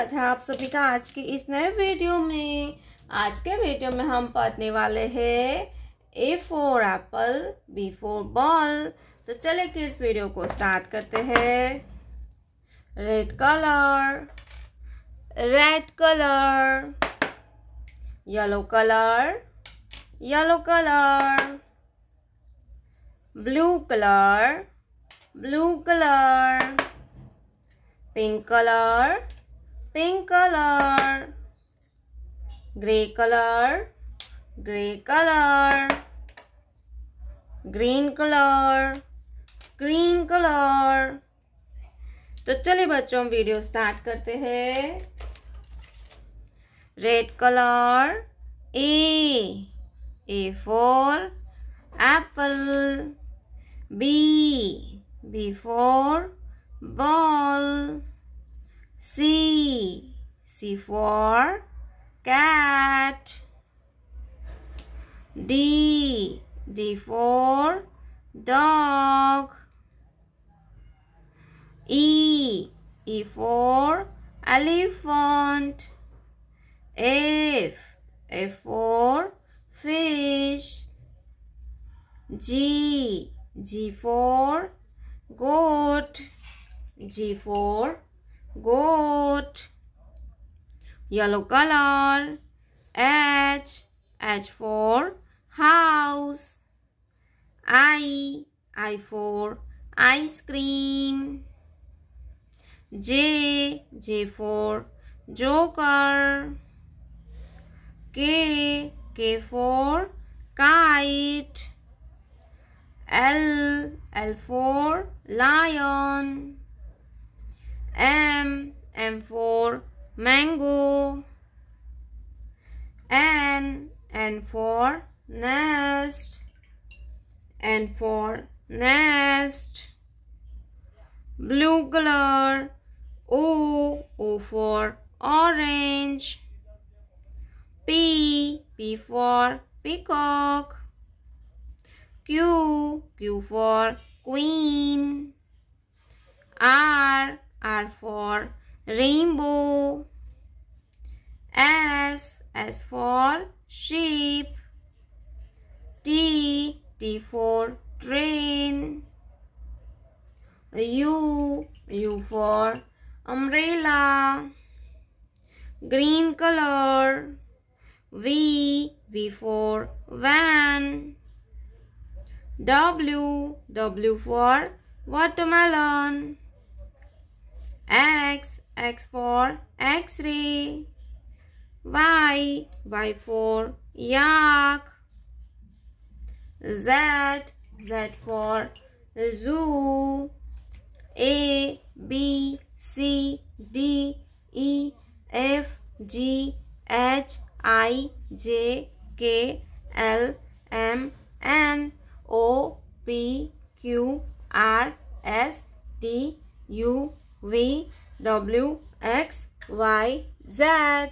स्वागत है आप सभी का आज के इस नए वीडियो में आज के वीडियो में हम पढ़ने वाले हैं A for apple B for ball तो चले कि इस वीडियो को स्टार्ट करते हैं red colour red colour yellow colour yellow colour blue colour blue colour pink colour pink color gray color gray color green color green color तो चलिए बच्चों वीडियो स्टार्ट करते हैं red colour A A for apple B B for ball C for cat. D. D for dog. E. E for elephant. F. F for fish. G. G for goat. G for goat yellow color H H for house I I for ice cream J J for joker K K for kite L L for lion M M for mango N and for nest and for nest blue color O O for orange P P for peacock Q Q for queen R R for rainbow S S for sheep T T for train U U for umbrella green color V V for van W W for watermelon X X for X-ray. Y, Y for yak. Z, Z for zoo. A, B, C, D, E, F, G, H, I, J, K, L, M, N, O, P, Q, R, S, T, U, V, W, X, Y, Z.